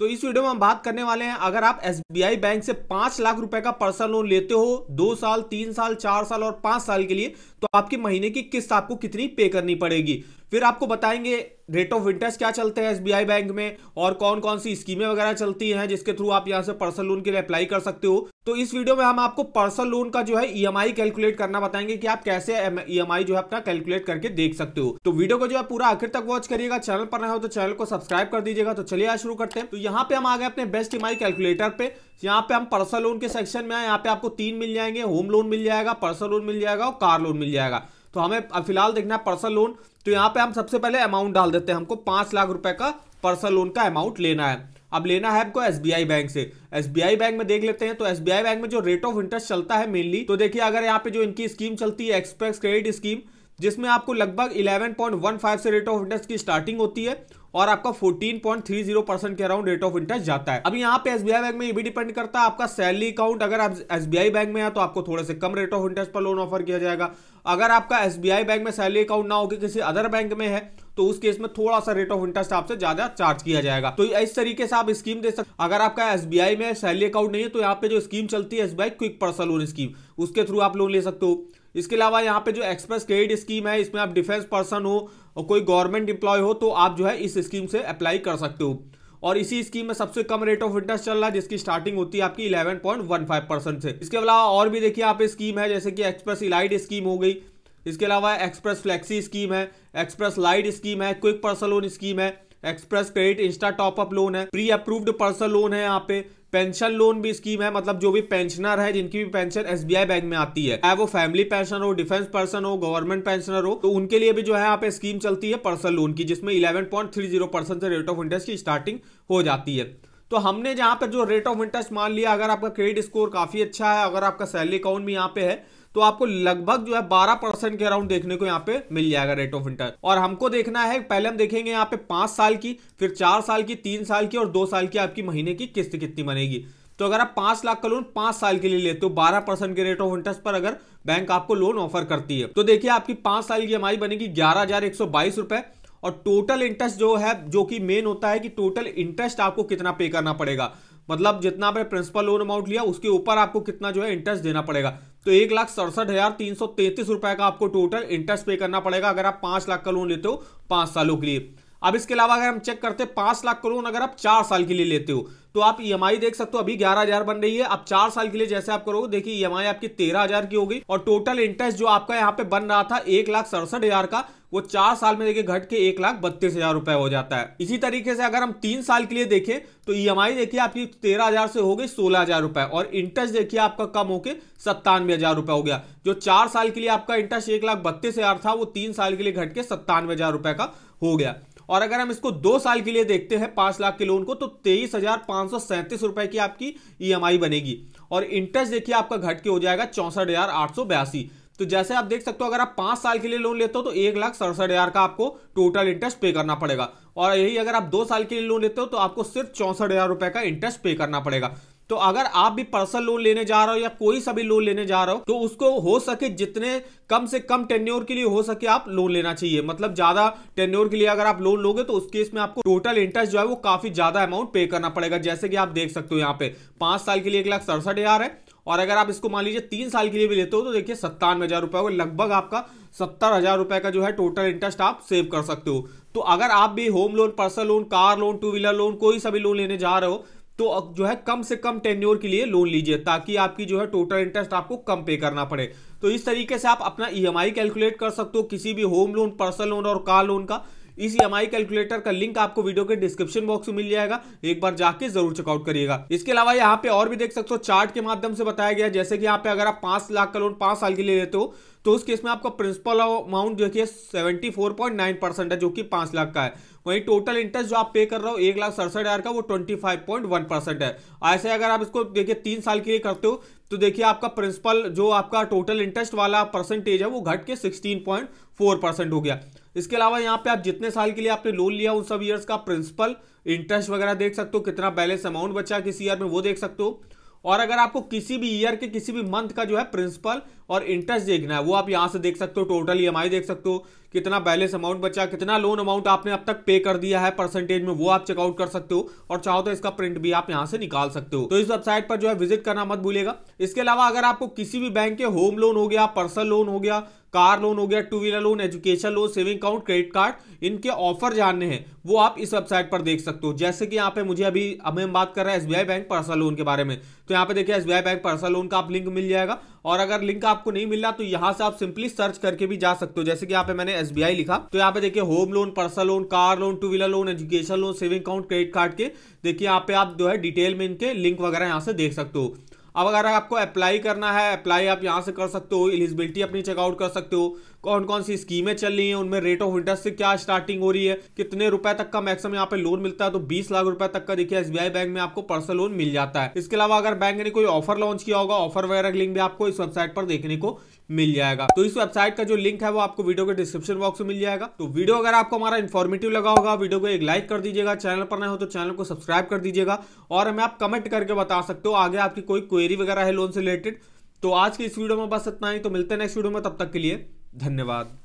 तो इस वीडियो में हम बात करने वाले हैं अगर आप एस बैंक से पांच लाख रुपए का पर्सनल लोन लेते हो दो साल तीन साल चार साल और पांच साल के लिए तो आपकी महीने की किस्त आपको कितनी पे करनी पड़ेगी फिर आपको बताएंगे रेट ऑफ इंटरेस्ट क्या चलते हैं एसबीआई बैंक में और कौन कौन सी स्कीमें वगैरह चलती हैं जिसके थ्रू आप यहां से पर्सनल लोन के लिए अप्लाई कर सकते हो तो इस वीडियो में हम आपको पर्सनल लोन का जो है ईएमआई e कैलकुलेट करना बताएंगे कि आप कैसे ईएमआई e जो है अपना कैलकुलेट करके देख सकते हो तो वीडियो को जो है पूरा आखिर तक वॉच करिएगा चैनल पर रहो हो तो चैनल को सब्सक्राइब कर दीजिएगा तो चलिए आज शुरू करते हैं तो यहाँ पे हम आ गए अपने बेस्ट ई कैलकुलेटर पे यहाँ पे हम पर्सनल लोन के सेक्शन में आए यहाँ पे आपको तीन मिल जाएंगे होम लोन मिल जाएगा पर्सनल लोन मिल जाएगा और कार लोन मिल जाएगा तो हमें अब फिलहाल देखना है पर्सनल लोन तो यहाँ पे हम सबसे पहले अमाउंट डाल देते हैं हमको पांच लाख रुपए का पर्सनल लोन का अमाउंट लेना है अब लेना है आपको एसबीआई बैंक से एसबीआई बैंक में देख लेते हैं तो एस बैंक में जो रेट ऑफ इंटरेस्ट चलता है मेनली तो देखिए अगर यहाँ पे जो इनकी स्कीम चलती है एक्सप्रेस क्रेडिट स्कीम जिसमें आपको लगभग 11.15 से रेट ऑफ इंटरेस्ट की स्टार्टिंग होती है और आपका 14.30 परसेंट के अराउंड रेट ऑफ इंटरेस्ट जाता है अब यहाँ पे एसबीआई बैंक में ये भी डिपेंड करता है आपका सैलरी अकाउंट अगर आप एसबीआई बैंक में है तो आपको थोड़े से कम रेट ऑफ इंटरेस्ट पर लोन ऑफर किया जाएगा अगर आपका एसबीआई बैंक में सैलरी अकाउंट ना होकर किसी अदर बैंक में है तो उस केस में थोड़ा सा रेट ऑफ इंटरेस्ट आपसे ज्यादा चार्ज किया जाएगा तो इस तरीके से आप स्कीम दे सकते अगर आपका एसबीआई में सैलरी अकाउंट नहीं है तो यहाँ पे जो स्कीम चलती है SBI quick personal loan scheme उसके थ्रू आप लोन ले सकते हो इसके अलावा यहाँ पे जो एक्सप्रेस क्रेडिट स्कीम है इसमें आप डिफेंस पर्सन हो और कोई गवर्नमेंट इंप्लॉय हो तो आप जो है इस स्कीम से अप्लाई कर सकते हो और इसी स्कीम में सबसे कम रेट ऑफ इंटरेस्ट चल रहा है जिसकी स्टार्टिंग होती है आपकी 11.15 परसेंट से इसके अलावा और भी देखिए आप स्कीम है जैसे कि एक्सप्रेस इलाइट स्कीम हो गई इसके अलावा एक्सप्रेस फ्लेक्सी स्कीम है एक्सप्रेस लाइट स्कीम है क्विक पर्सनल लोन स्कीम है express credit insta top up loan है प्री अप्रूव्ड पर्सनल लोन है यहाँ पे पेंशन लोन भी स्कीम है मतलब जो भी पेंशनर है जिनकी भी पेंशन एसबीआई बैंक में आती है चाहे वो फैमिली पेंशनर हो डिफेंस पर्सन हो गवर्नमेंट पेंशनर हो तो उनके लिए भी जो है यहाँ पे स्कीम चलती है पर्सनल लोन की जिसमें eleven point three zero percent से रेट ऑफ इंटरेस्ट की स्टार्टिंग हो जाती है तो हमने जहाँ पर जो रेट ऑफ इंटरेस्ट मान लिया अगर आपका क्रेडिट स्कोर काफ़ी अच्छा है अगर आपका सैलरी अकाउंट भी यहाँ पे है तो आपको लगभग जो है बारह परसेंट के अराउंड देखने को यहाँ पे मिल जाएगा रेट ऑफ इंटरेस्ट और हमको देखना है पहले हम देखेंगे यहाँ पे पांच साल की फिर चार साल की तीन साल की और दो साल की आपकी महीने की किस्त कितनी बनेगी तो अगर आप पांच लाख का लोन पांच साल के लिए लेते हो बारह परसेंट के रेट ऑफ इंटरेस्ट पर अगर बैंक आपको लोन ऑफर करती है तो देखिए आपकी पांच साल की हमारी बनेगी ग्यारह हजार एक सौ बाईस रुपए और टोटल इंटरेस्ट जो है जो कि मेन होता है कि टोटल इंटरेस्ट आपको कितना पे करना पड़ेगा मतलब जितना आपने प्रिंसिपल लोन अमाउंट लिया उसके ऊपर आपको कितना जो है इंटरेस्ट देना पड़ेगा तो एक लाख सड़सठ हजार तीन सौ तैंतीस रुपए का आपको टोटल इंटरेस्ट पे करना पड़ेगा अगर आप पांच लाख का लोन लेते हो पांच सालों के लिए अब इसके अलावा अगर हम चेक करते हैं पांच लाख करोड़ अगर आप चार साल के लिए लेते हो तो आप ई e देख सकते हो अभी ग्यारह हजार बन रही है अब चार साल के लिए जैसे आप करोगे देखिए ई e आपकी तेरह हजार की होगी और टोटल इंटरेस्ट जो आपका यहाँ पे बन रहा था एक लाख सड़सठ हजार का वो चार साल में देखिए घट के एक लाख बत्तीस हजार रुपए हो जाता है इसी तरीके से अगर हम तीन साल के लिए देखें तो ई e देखिए आपकी तेरह हजार से हो गई सोलह हजार रुपए और इंटरेस्ट देखिए आपका कम होकर सत्तानवे हजार रुपए हो गया जो चार साल के लिए आपका इंटरेस्ट एक लाख बत्तीस हजार था वो तीन साल के लिए घट के सत्तानवे हजार रुपए का हो गया और अगर हम इसको दो साल के लिए देखते हैं पांच लाख के लोन को तो तेईस हजार पांच सौ सैंतीस रुपए की आपकी ईएमआई e बनेगी और इंटरेस्ट देखिए आपका घट के हो जाएगा चौसठ हजार आठ सौ बयासी तो जैसे आप देख सकते हो अगर आप पांच साल के लिए लोन लेते हो तो एक लाख सड़सठ हजार का आपको टोटल इंटरेस्ट पे करना पड़ेगा और यही अगर आप दो साल के लिए लोन लेते हो तो आपको सिर्फ चौसठ हजार रुपए का इंटरेस्ट पे करना पड़ेगा तो अगर आप भी पर्सनल लोन लेने जा रहे हो या कोई सभी लोन लेने जा रहे हो तो उसको हो सके जितने कम से कम टेन्योर के लिए हो सके आप लोन लेना चाहिए मतलब ज्यादा टेन्योर के लिए अगर आप लोन लोगे तो उस केस में आपको टोटल इंटरेस्ट जो है वो काफी ज्यादा अमाउंट पे करना पड़ेगा जैसे कि आप देख सकते हो यहाँ पे पांच साल के लिए एक लाख सड़सठ हजार है और अगर आप इसको मान लीजिए तीन साल के लिए भी लेते हो तो देखिए सत्तानवे हज़ार रुपए होगा लगभग आपका सत्तर हज़ार रुपए का जो है टोटल इंटरेस्ट आप सेव कर सकते हो तो अगर आप भी home loan personal loan car loan two wheeler loan कोई सभी लोन लेने जा रहे हो तो जो है कम से कम टेन्योर के लिए लोन लीजिए ताकि आपकी जो है टोटल इंटरेस्ट आपको कम पे करना पड़े तो इस तरीके से आप अपना ईएमआई e कैलकुलेट कर सकते हो किसी भी होम लोन पर्सनल लोन और कार लोन का इस ई e कैलकुलेटर का लिंक आपको वीडियो के डिस्क्रिप्शन बॉक्स में मिल जाएगा एक बार जाके जरूर चेकआउट करिएगा इसके अलावा यहाँ पे और भी देख सकते हो चार्ट के माध्यम से बताया गया जैसे कि यहाँ पे अगर आप पांच लाख का लोन पांच साल के लिए लेते हो तो उस केस में आपका प्रिंसिपल अमाउंट जो है seventy four point nine percent है जो कि पांच लाख का है वहीं टोटल इंटरेस्ट जो आप पे कर रहे हो एक लाख सड़सठ हज़ार का वो twenty five point one percent है ऐसे अगर आप इसको देखिए तीन साल के लिए करते हो तो देखिए आपका प्रिंसिपल जो आपका टोटल इंटरेस्ट वाला परसेंटेज है वो घट के सिक्सटीन पॉइंट फोर परसेंट हो गया इसके अलावा यहाँ पे आप जितने साल के लिए आपने लोन लिया उन सब ईयर्स का प्रिंसिपल इंटरेस्ट वगैरह देख सकते हो कितना बैलेंस अमाउंट बचा किस ईयर में वो देख सकते हो और अगर आपको किसी भी ईयर के किसी भी मंथ का जो है प्रिंसिपल और इंटरेस्ट देखना है वो आप यहां से देख सकते हो टोटल ई e देख सकते हो कितना बैलेंस अमाउंट बचा कितना लोन अमाउंट आपने अब तक पे कर दिया है परसेंटेज में वो आप चेकआउट कर सकते हो और चाहो तो इसका प्रिंट भी आप यहां से निकाल सकते हो तो इस वेबसाइट पर जो है विजिट करना मत भूलेगा इसके अलावा अगर आपको किसी भी बैंक के होम लोन हो गया पर्सनल लोन हो गया कार लोन हो गया two wheeler loan education loan saving account credit card इनके ऑफर जानने हैं वो आप इस वेबसाइट पर देख सकते हो जैसे कि यहाँ पे मुझे अभी अभी हम बात कर रहे हैं एसबीआई बैंक पर्सनल लोन के बारे में तो यहाँ पे देखिए एसबीआई बैंक पर्सनल लोन का आप लिंक मिल जाएगा और अगर लिंक आपको नहीं मिल रहा तो यहाँ से आप सिंपली सर्च करके भी जा सकते हो जैसे कि यहाँ पे मैंने एसबीआई लिखा तो यहाँ पे देखिए home loan personal loan car loan two wheeler loan education loan saving account credit card के देखिए यहाँ पे आप जो है डिटेल में इनके लिंक वगैरह यहाँ से देख सकते हो अब अगर आपको अप्लाई करना है अप्लाई आप यहाँ से कर सकते हो एलिजिबिलिटी अपनी चेकआउट कर सकते हो कौन कौन सी स्कीमें चल रही हैं उनमें रेट ऑफ इंटरेस्ट से क्या स्टार्टिंग हो रही है कितने रुपए तक का मैक्सिमम यहाँ पे लोन मिलता है तो 20 लाख रुपए तक का देखिए एसबीआई बैंक में आपको पर्सनल लोन मिल जाता है इसके अलावा अगर बैंक ने कोई ऑफर लॉन्च किया होगा ऑफर वगैरह लिंक भी आपको इस वेबसाइट पर देखने को मिल जाएगा तो इस वेबसाइट का जो लिंक है वो आपको वीडियो के डिस्क्रिप्शन बॉक्स में मिल जाएगा तो वीडियो अगर आपको हमारा इन्फॉर्मेटिव लगा होगा वीडियो को एक लाइक कर दीजिएगा चैनल पर न हो तो चैनल को सब्सक्राइब कर दीजिएगा और हमें आप कमेंट करके बता सकते हो आगे आपकी कोई क्वेरी वगैरह है लोन से रिलेटेड तो आज के इस वीडियो में बस इतना ही तो मिलते हैं नेक्स्ट वीडियो में तब तक के लिए धन्यवाद